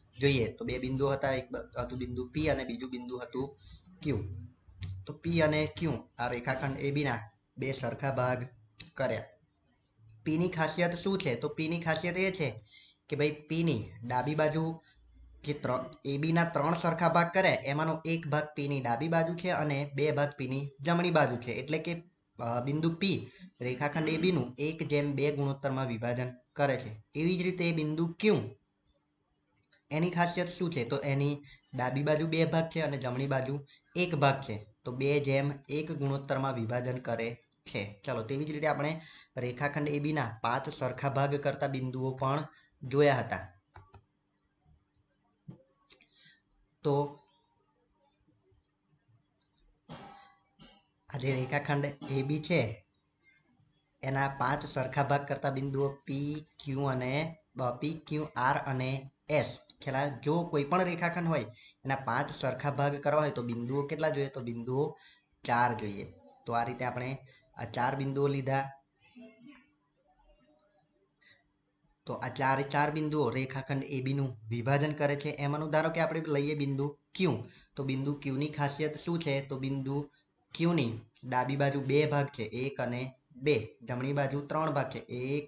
S1: જોઈએ તો બે બિંદુ હતા એક હતું બિંદુ પી અને બીજું બિંદુ હતું ક્યુ તો પી અને ક્યુ આ રેખાખંડ એ બીના બે સરખા ભાગ કર્યા પીની ખાસિયત શું છે તો પીની ખાસિયત એ છે કે ભાઈ પીની ડાબી બાજુ જે ત્રણ એબીના ત્રણ સરખા ભાગ કરે એમાંનો એક ભાગ ની ડાબી બાજુ છે અને બે ભાગ ની જમણી બાજુ છે એટલે કે બિંદુ પી રેખાખંડ એબીનું એક જેમ બે ગુણોત્તરમાં વિભાજન કરે છે એવી જ રીતે બિંદુ ક્યુ એની ખાસિયત શું છે તો એની ડાબી બાજુ બે ભાગ છે અને જમણી બાજુ એક ભાગ છે તો બે જેમ એક ગુણોત્તરમાં વિભાજન કરે છે ચાલો તેવી જ રીતે આપણે રેખાખંડ એબીના પાંચ સરખા ભાગ કરતા બિંદુઓ પણ જોયા હતા તો આ રેખાખંડ એબી છે એના પાંચ સરખા ભાગ કરતા બિંદુઓ પી ક્યુ અને પી ક્યુ આર અને એસ ખેલા જો કોઈ પણ રેખાખંડ હોય એના પાંચ સરખા ભાગ કરવા હોય તો બિંદુઓ કેટલા જોઈએ તો બિંદુઓ ચાર જોઈએ તો આ રીતે આપણે આ ચાર બિંદુઓ લીધા તો આ ચારે ચાર બિંદુઓ રેખાખંડ એબીનું વિભાજન કરે છે એમાંનું ધારો કે આપણે લઈએ બિંદુ ક્યુ તો બિંદુ ક્યુની ખાસિયત શું છે તો બિંદુ ક્યુની ડાબી બાજુ બે ભાગ છે એક અને બે જમણી બાજુ ત્રણ ભાગ છે એક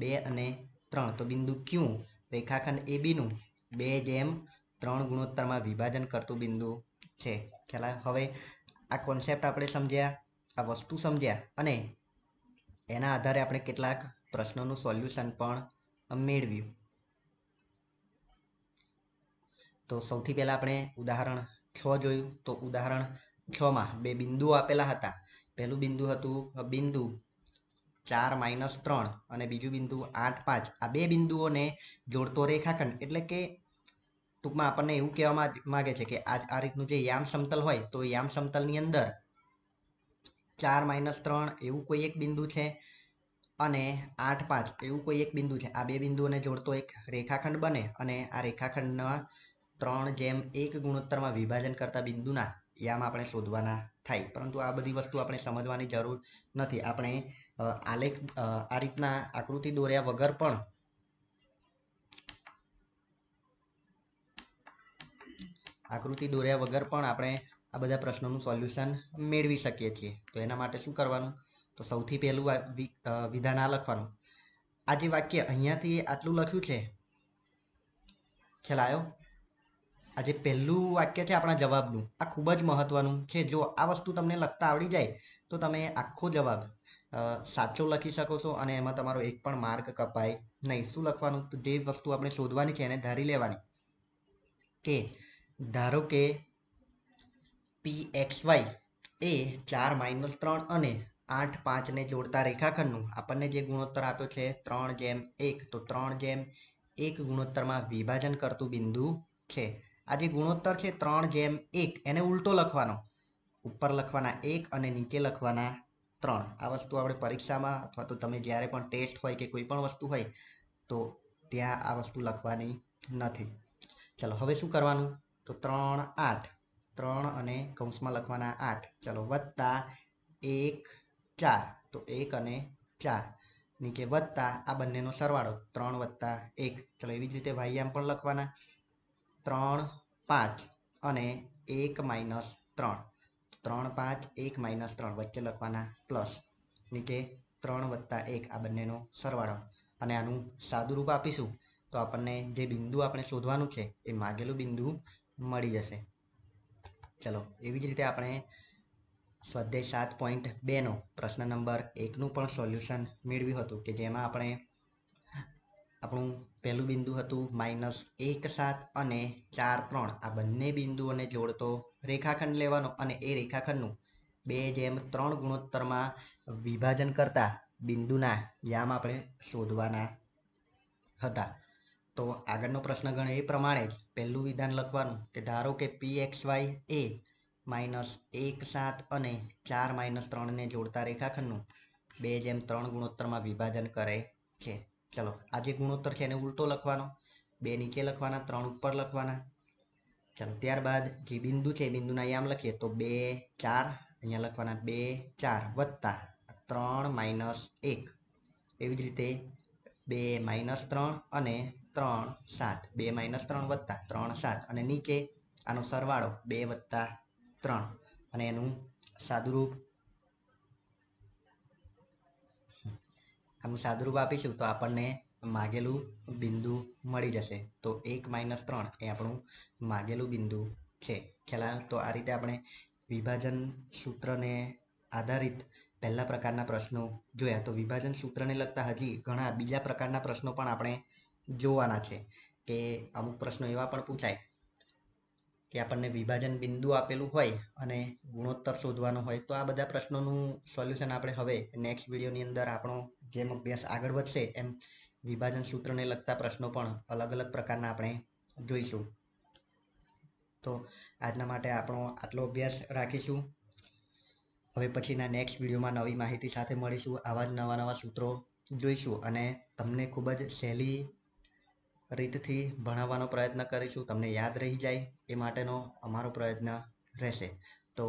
S1: બે અને ત્રણ તો બિંદુ ક્યુ રેખાખંડ એબીનું બે જેમ ત્રણ ગુણોત્તરમાં વિભાજન કરતું બિંદુ છે ખ્યાલ હવે આ કોન્સેપ્ટ આપણે સમજ્યા આ વસ્તુ સમજ્યા અને એના આધારે આપણે કેટલાક પ્રશ્નોનું સોલ્યુશન પણ મેળવ્યું તો સૌથી પહેલા આપણે ઉદાહરણ છ જોયું તો ઉદાહરણ છમાં બે બિંદુઓ આપેલા હતા પહેલું બિંદુ હતું બિંદુ ચાર માઇનસ ત્રણ અને બીજું બિંદુ આઠ પાંચ આ બે બિંદુઓને જોડતો રેખાખંડ એટલે કે ટૂંકમાં આપણને એવું કહેવા માંગે છે કે આ આ રીતનું જે યામ સમતલ હોય તો યામ સમતલની અંદર ચાર માઇનસ ત્રણ એવું કોઈ એક બિંદુ છે અને આઠ પાંચ એવું કોઈ એક બિંદુ છે આ બે બિંદુઓને જોડતો એક રેખાખંડ બને અને આ રેખાખંડના ત્રણ જેમ એક ગુણોત્તરમાં વિભાજન કરતા બિંદુના યામ આપણે શોધવાના થાય પરંતુ આ બધી વસ્તુ આપણે સમજવાની જરૂર નથી આપણે આલેખ આ રીતના આકૃતિ દોર્યા વગર પણ આકૃતિ દોર્યા વગર પણ આપણે આ બધા પ્રશ્નોનું સોલ્યુશન મેળવી શકીએ છીએ તો એના માટે શું કરવાનું તો સૌથી પહેલું વિધાન આ લખવાનું આ જે વાક્ય અહીંયાથી આટલું લખ્યું છે ખ્યાલ આવ્યો આ જે પહેલું વાક્ય છે આપણા જવાબનું આ ખૂબ જ મહત્વનું છે જો આ વસ્તુ તમને લખતા આવડી જાય તો તમે આખો જવાબ સાચો લખી શકો છો અને એમાં તમારો એક પણ માર્ક કપાય નહીં શું લખવાનું તો જે વસ્તુ આપણે શોધવાની છે એને ધારી લેવાની કે ધારો કે પી એક્સ વાય એ ચાર માઇનસ ત્રણ અને આઠ પાંચને જોડતા રેખાખંડનું આપણને જે ગુણોત્તર આપ્યો છે ત્રણ જેમ એક તો ત્રણ જેમ એક ગુણોત્તરમાં વિભાજન કરતું બિંદુ છે આ જે ગુણોત્તર છે ત્રણ જેમ એક એને ઉલટો લખવાનો ઉપર લખવાના એક અને નીચે લખવાના ત્રણ આ વસ્તુ આપણે પરીક્ષામાં અથવા તો તમે જ્યારે પણ ટેસ્ટ હોય કે કોઈ પણ વસ્તુ હોય તો ત્યાં આ વસ્તુ લખવાની નથી ચલો હવે શું કરવાનું તો ત્રણ આઠ ત્રણ અને કૌંસમાં લખવાના આઠ ચાલો વત્તા એક ચાર તો એક અને ચાર નીચે વત્તા આ બંનેનો સરવાળો ત્રણ વત્તા એક ચાલો એવી જ રીતે વાહ્યામ પણ લખવાના ત્રણ પાંચ અને એક માઇનસ ત્રણ ત્રણ પાંચ એક માઇનસ ત્રણ વચ્ચે લખવાના પ્લસ નીચે ત્રણ વત્તા એક આ બંનેનો સરવાળો અને આનું સાદું રૂપ આપીશું તો આપણને જે બિંદુ આપણે શોધવાનું છે એ માગેલું બિંદુ મળી જશે ચલો એવી જ રીતે આપણે સ્વાધ્યાય સાત પોઈન્ટ બેનો પ્રશ્ન નંબર એકનું પણ સોલ્યુશન મેળવ્યું હતું કે જેમાં આપણે આપણું પહેલું બિંદુ હતું માઇનસ એક સાત અને ચાર ત્રણ આ બંને બિંદુઓને જોડતો રેખાખંડ લેવાનો અને એ રેખાખંડનું બે જેમ ત્રણ ગુણોત્તરમાં વિભાજન કરતા બિંદુના યામ આપણે શોધવાના હતા તો આગળનો પ્રશ્ન ગણે એ પ્રમાણે જ પહેલું વિધાન લખવાનું કે ધારો કે પી એક્સ વાય એ માઇનસ એક સાત અને ચાર માઇનસ ત્રણને જોડતા રેખાખંડનું બે જેમ ત્રણ ગુણોત્તરમાં વિભાજન કરે છે ચલો આ જે ગુણોત્તર છે એને ઉલટો લખવાનો બે નીચે લખવાના ત્રણ ઉપર લખવાના ચાલો ત્યારબાદ જે બિંદુ છે બિંદુના આમ લખીએ તો બે ચાર અહીંયા લખવાના બે ચાર વત્તા ત્રણ માઇનસ એક એવી જ રીતે બે માઇનસ ત્રણ અને ત્રણ સાત બે માઇનસ ત્રણ વત્તા ત્રણ સાત અને નીચે આનો સરવાળો બે વત્તા ત્રણ અને એનું સાદુરૂપ આનું સાદુરૂપ આપીશું તો આપણને માગેલું બિંદુ મળી જશે તો એક માઇનસ ત્રણ એ આપણું માગેલું બિંદુ છે ખ્યાલ તો આ રીતે આપણે વિભાજન સૂત્રને આધારિત પહેલા પ્રકારના પ્રશ્નો જોયા તો વિભાજન સૂત્રને લગતા હજી ઘણા બીજા પ્રકારના પ્રશ્નો પણ આપણે જોવાના છે કે અમુક પ્રશ્નો એવા પણ પૂછાય કે આપણને વિભાજન બિંદુ આપેલું હોય અને ગુણોત્તર શોધવાનો હોય તો આ બધા પ્રશ્નોનું સોલ્યુશન આપણે હવે નેક્સ્ટ વિડીયોની અંદર આપણો જેમ અભ્યાસ આગળ વધશે એમ વિભાજન સૂત્રને લગતા પ્રશ્નો પણ અલગ અલગ પ્રકારના આપણે જોઈશું તો આજના માટે આપણો આટલો અભ્યાસ રાખીશું હવે પછીના નેક્સ્ટ વિડીયોમાં નવી માહિતી સાથે મળીશું આવા જ નવા નવા સૂત્રો જોઈશું અને તમને ખૂબ જ સહેલી રીતથી ભણાવવાનો પ્રયત્ન કરીશું તમને યાદ રહી જાય એ માટેનો અમારો પ્રયત્ન રહેશે તો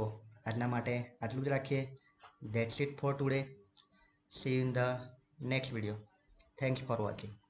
S1: આજના માટે આટલું જ રાખીએ that's it for today see in the next video thanks for watching